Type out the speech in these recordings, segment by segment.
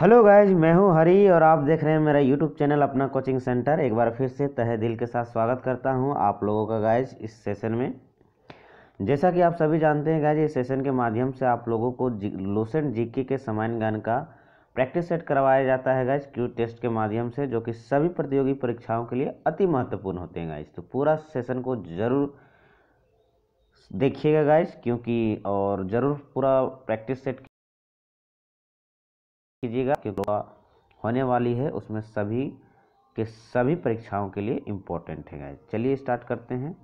hello guys मैं हूं हरी और आप देख रहे हैं मेरा यूट्यूब चैनल अपना कोचिंग सेंटर एक बार फिर से तहे दिल के साथ स्वागत करता हूं आप लोगों का गाइज इस सेशन में जैसा कि आप सभी जानते हैं गाइज इस सेशन के माध्यम से आप लोगों को लोसेंट जीके के सामान्य गान का प्रैक्टिस सेट करवाया जाता है गाइज क्यू टेस्ट के माध्यम से जो कि सभी प्रतियोगी परीक्षाओं के लिए अति महत्वपूर्ण होते हैं गाइज तो पूरा सेशन को ज़रूर देखिएगा गाइज क्योंकि और ज़रूर पूरा प्रैक्टिस सेट कीजिएगा क्योंकि होने वाली है उसमें सभी के सभी परीक्षाओं के लिए इम्पोर्टेंट है गाइज चलिए स्टार्ट करते हैं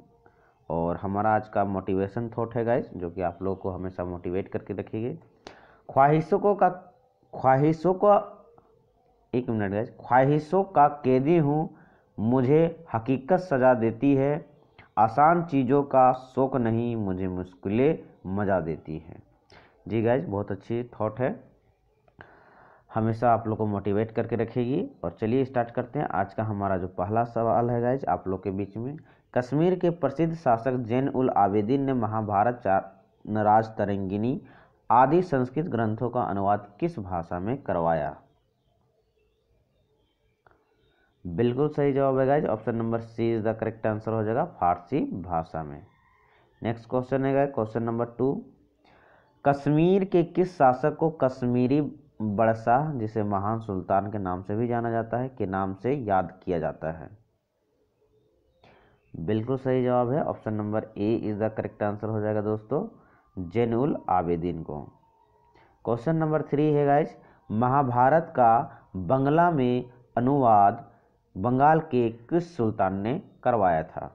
और हमारा आज का मोटिवेशन थॉट है गाइज जो कि आप लोग को हमेशा मोटिवेट करके रखिए ख्वाहिशों को का ख्वाहिशों का एक मिनट गाइज ख्वाहिशों का कैदी हूँ मुझे हकीकत सजा देती है आसान चीज़ों का शौक नहीं मुझे मुश्किलें मज़ा देती है जी गाइज बहुत अच्छी थॉट है हमेशा आप लोग को मोटिवेट करके रखेगी और चलिए स्टार्ट करते हैं आज का हमारा जो पहला सवाल है गाइज आप लोग के बीच में कश्मीर के प्रसिद्ध शासक जैन उल आबेदीन ने महाभारत चार नाराज तरंगिनी आदि संस्कृत ग्रंथों का अनुवाद किस भाषा में करवाया बिल्कुल सही जवाब है guys option number C is the correct answer हो जाएगा फारसी भाषा में नेक्स्ट क्वेश्चन है क्वेश्चन नंबर टू कश्मीर के किस शासक को कश्मीरी बड़शाह जिसे महान सुल्तान के नाम से भी जाना जाता है के नाम से याद किया जाता है बिल्कुल सही जवाब है option number A is the correct answer हो जाएगा दोस्तों जैन उल आबेदीन को क्वेश्चन नंबर थ्री है गाइज महाभारत का बंगला में अनुवाद बंगाल के किस सुल्तान ने करवाया था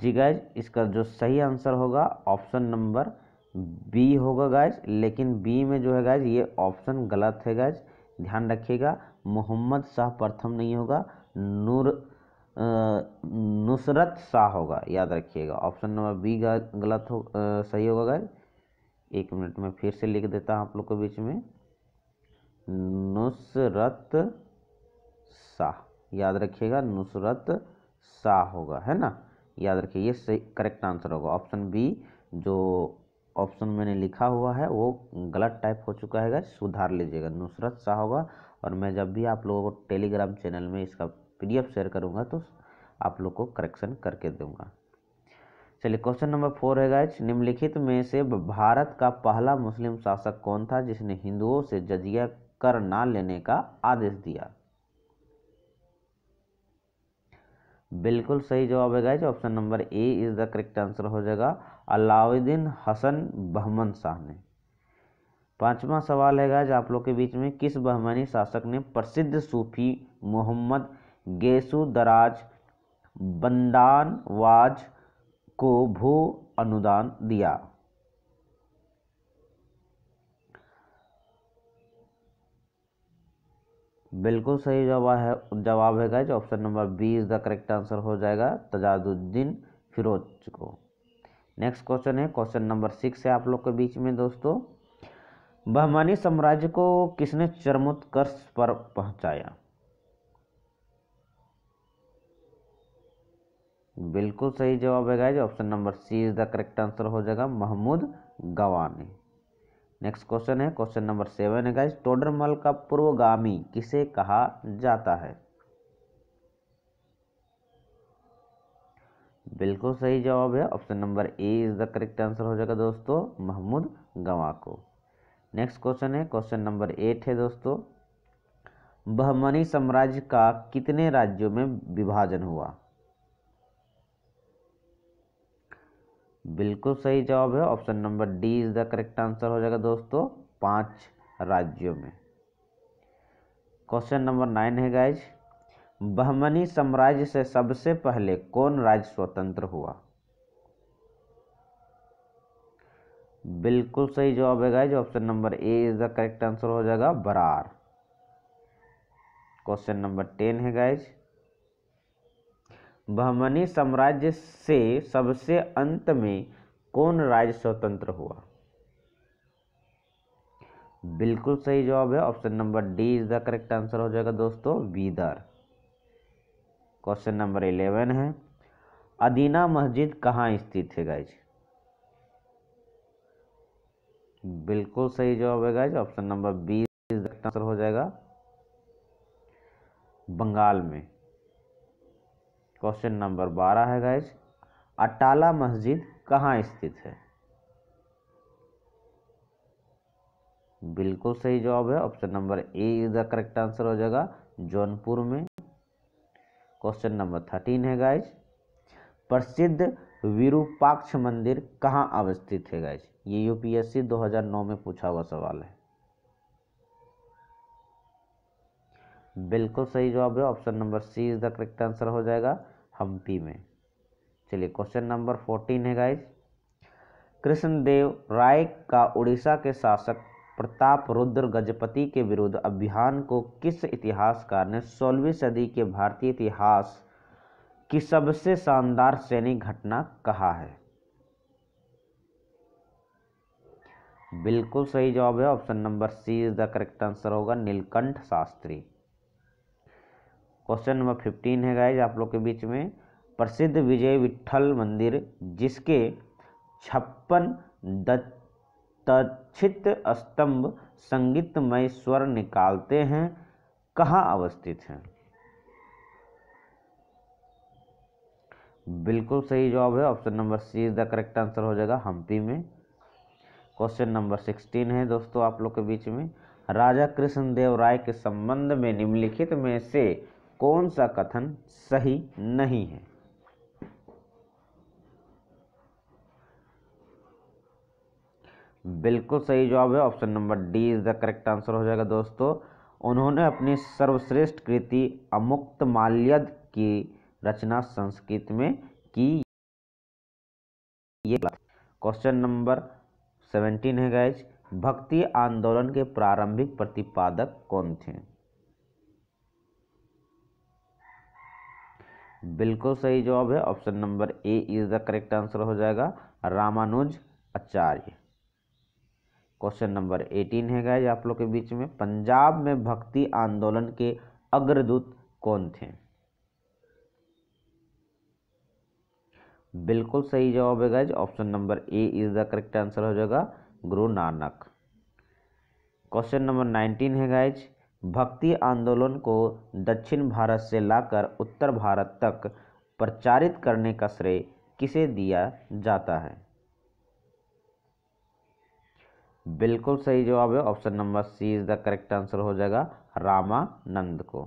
जी गाइज इसका जो सही आंसर होगा ऑप्शन नंबर बी होगा गैज लेकिन बी में जो है गैज ये ऑप्शन गलत है गैज ध्यान रखिएगा मोहम्मद शाह प्रथम नहीं होगा नूर नुसरत शाह होगा याद रखिएगा ऑप्शन नंबर बी गलत हो आ, सही होगा गैज एक मिनट में फिर से लिख देता हूँ आप लोग के बीच में नुसरत शाह याद रखिएगा नुसरत शाह होगा है ना याद रखिए ये सही करेक्ट आंसर होगा ऑप्शन बी जो ऑप्शन मैंने लिखा हुआ है वो गलत टाइप हो चुका है सुधार लीजिएगा नुसरत शाह होगा और मैं जब भी आप लोगों को टेलीग्राम चैनल में इसका पीडीएफ शेयर करूँगा तो आप लोग को करेक्शन करके दूंगा चलिए क्वेश्चन नंबर फोर है गाइज निम्नलिखित में से भारत का पहला मुस्लिम शासक कौन था जिसने हिंदुओं से जजिया कर ना लेने का आदेश दिया बिल्कुल सही जवाब है guys option number A is the correct answer हो जाएगा अलाउद्दीन हसन बहमन शाह ने पांचवा सवाल है गाइज आप लोग के बीच में किस बहमनी शासक ने प्रसिद्ध सूफी मोहम्मद गेसु दराज बंदानवाज को भू अनुदान दिया बिल्कुल सही जवाब है जवाब है guys option number B is the correct answer हो जाएगा तजाजुद्दीन फिरोज को नेक्स्ट क्वेश्चन है क्वेश्चन नंबर सिक्स है आप लोग के बीच में दोस्तों बहमानी साम्राज्य को किसने चरमोत्कर्ष पर पहुंचाया बिल्कुल सही जवाब है guys option number C is the correct answer हो जाएगा महमूद गवानी नेक्स्ट क्वेश्चन है क्वेश्चन नंबर सेवन है गाइस टोडरमल का पूर्वगामी किसे कहा जाता है बिल्कुल सही जवाब है option number A is the correct answer हो जाएगा दोस्तों महमूद गवा को नेक्स्ट क्वेश्चन है क्वेश्चन नंबर एट है दोस्तों बहमनी साम्राज्य का कितने राज्यों में विभाजन हुआ बिल्कुल सही जवाब है option number D is the correct answer हो जाएगा दोस्तों पांच राज्यों में क्वेश्चन नंबर नाइन है गाइज बहमनी साम्राज्य से सबसे पहले कौन राज्य स्वतंत्र हुआ बिल्कुल सही जवाब है guys option number A is the correct answer हो जाएगा बरार क्वेश्चन नंबर टेन है गाइज बहमनी साम्राज्य से सबसे अंत में कौन राज्य स्वतंत्र हुआ बिल्कुल सही जवाब है option number D is the correct answer हो जाएगा दोस्तों बीदर क्वेश्चन नंबर इलेवन है अदीना मस्जिद कहाँ स्थित है गाइज बिल्कुल सही जवाब है guys option number B answer हो जाएगा बंगाल में क्वेश्चन नंबर बारह है गाइज अटाला मस्जिद कहाँ स्थित है बिल्कुल सही जवाब है option number A is the correct answer हो जाएगा जौनपुर में क्वेश्चन नंबर थर्टीन है गाइज प्रसिद्ध विरूपाक्ष मंदिर कहाँ अवस्थित है गाइज ये यूपीएससी 2009 में पूछा हुआ सवाल है बिल्कुल सही जवाब है option number C is the correct answer हो जाएगा हम्पी में चलिए क्वेश्चन नंबर फोर्टीन है गाइज कृष्णदेव राय का उड़ीसा के शासक प्रताप रुद्र गजपति के विरुद्ध अभियान को किस इतिहासकार ने सोलहवीं सदी के भारतीय इतिहास की सबसे शानदार सैनिक घटना कहा है बिल्कुल सही जवाब है option number C is the correct answer होगा Nilakantha Shastri question number fifteen है गाइज आप लोग के बीच में प्रसिद्ध विजय विठल मंदिर जिसके छप्पन दक्षित स्तंभ संगीतमय स्वर निकालते हैं कहाँ अवस्थित हैं बिल्कुल सही जवाब है option number C is the correct answer हो जाएगा हम्पी में क्वेश्चन नंबर सिक्सटीन है दोस्तों आप लोग के बीच में राजा कृष्णदेव राय के संबंध में निम्नलिखित में से कौन सा कथन सही नहीं है बिल्कुल सही जवाब है option number D is the correct answer हो जाएगा दोस्तों उन्होंने अपनी सर्वश्रेष्ठ कृति अमुक्त माल्यद की रचना संस्कृत में की क्वेश्चन नंबर सेवेंटीन है गैज भक्ति आंदोलन के प्रारंभिक प्रतिपादक कौन थे बिल्कुल सही जवाब है option number A is the correct answer हो जाएगा Ramanuj Acharya question number eighteen है गाइज आप लोग के बीच में पंजाब में भक्ति आंदोलन के अग्रदूत कौन थे बिल्कुल सही जवाब है guys option number A is the correct answer हो जाएगा Guru Nanak question number nineteen है गाइज भक्ति आंदोलन को दक्षिण भारत से लाकर उत्तर भारत तक प्रचारित करने का श्रेय किसे दिया जाता है बिल्कुल सही जवाब है option number C is the correct answer हो जाएगा रामानंद को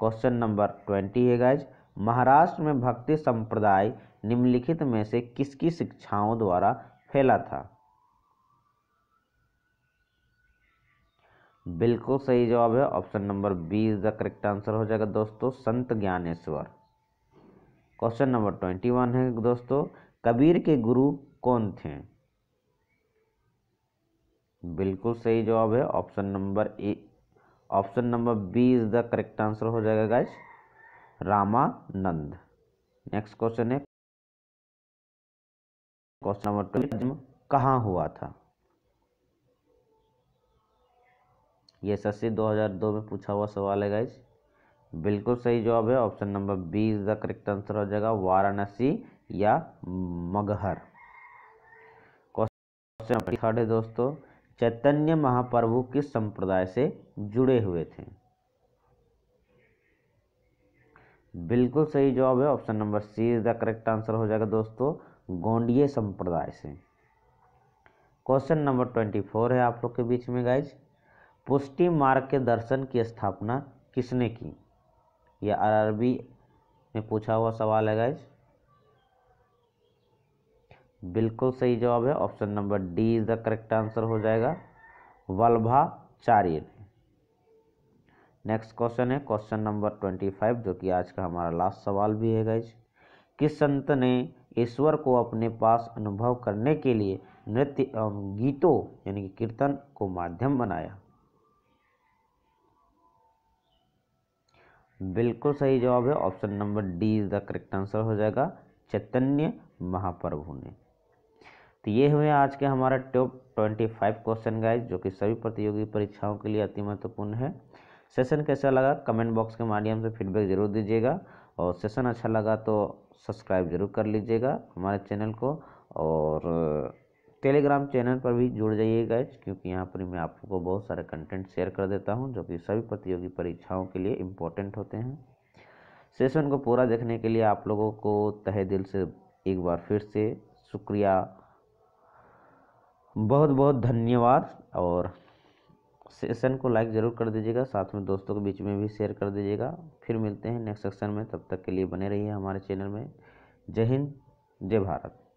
क्वेश्चन नंबर ट्वेंटी है गाइज महाराष्ट्र में भक्ति संप्रदाय निम्नलिखित में से किसकी शिक्षाओं द्वारा फैला था बिल्कुल सही जवाब है option number B is the correct answer हो जाएगा दोस्तों Sant Gyaneshwar question number twenty one है दोस्तों कबीर के गुरु कौन थे बिल्कुल सही जवाब है option number A option number B is the correct answer हो जाएगा गाइस रामानंद नेक्स्ट क्वेश्चन है क्वेश्चन नंबर ट्वेंटी कहाँ हुआ था ये एस 2002 में पूछा हुआ सवाल है गाइज बिल्कुल सही जवाब है option number B is the correct answer हो जाएगा वाराणसी या मगहर क्वेश्चन थर्ड है दोस्तों चैतन्य महाप्रभु किस संप्रदाय से जुड़े हुए थे बिल्कुल सही जवाब है option number C is the correct answer हो जाएगा दोस्तों गोंडिये संप्रदाय से क्वेश्चन नंबर ट्वेंटी फोर है आप लोग के बीच में गाइज पुष्टि मार्ग के दर्शन की स्थापना किसने की यह आरआरबी में पूछा हुआ सवाल है गाइज बिल्कुल सही जवाब है option number D is the correct answer हो जाएगा वल्भाचार्य नेक्स्ट क्वेश्चन है क्वेश्चन नंबर ट्वेंटी फाइव जो कि आज का हमारा लास्ट सवाल भी है गाइज किस संत ने ईश्वर को अपने पास अनुभव करने के लिए नृत्य एवं गीतों यानी कि कीर्तन को माध्यम बनाया बिल्कुल सही जवाब है option number D is the correct answer हो जाएगा चैतन्य महाप्रभु ने तो ये हुए आज के हमारा top twenty five question guys जो कि सभी प्रतियोगी परीक्षाओं के लिए अति महत्वपूर्ण है सेशन कैसा लगा कमेंट बॉक्स के माध्यम से फीडबैक जरूर दीजिएगा और सेशन अच्छा लगा तो सब्सक्राइब जरूर कर लीजिएगा हमारे चैनल को और टेलीग्राम चैनल पर भी जुड़ जाइए गैज क्योंकि यहाँ पर मैं आपको बहुत सारे कंटेंट शेयर कर देता हूँ जो कि सभी प्रतियोगी परीक्षाओं के लिए इम्पोर्टेंट होते हैं सेशन को पूरा देखने के लिए आप लोगों को तहे दिल से एक बार फिर से शुक्रिया बहुत बहुत धन्यवाद और सेशन को लाइक ज़रूर कर दीजिएगा साथ में दोस्तों के बीच में भी शेयर कर दीजिएगा फिर मिलते हैं नेक्स्ट सेक्शन में तब तक के लिए बने रहिए हमारे चैनल में जय हिंद जय भारत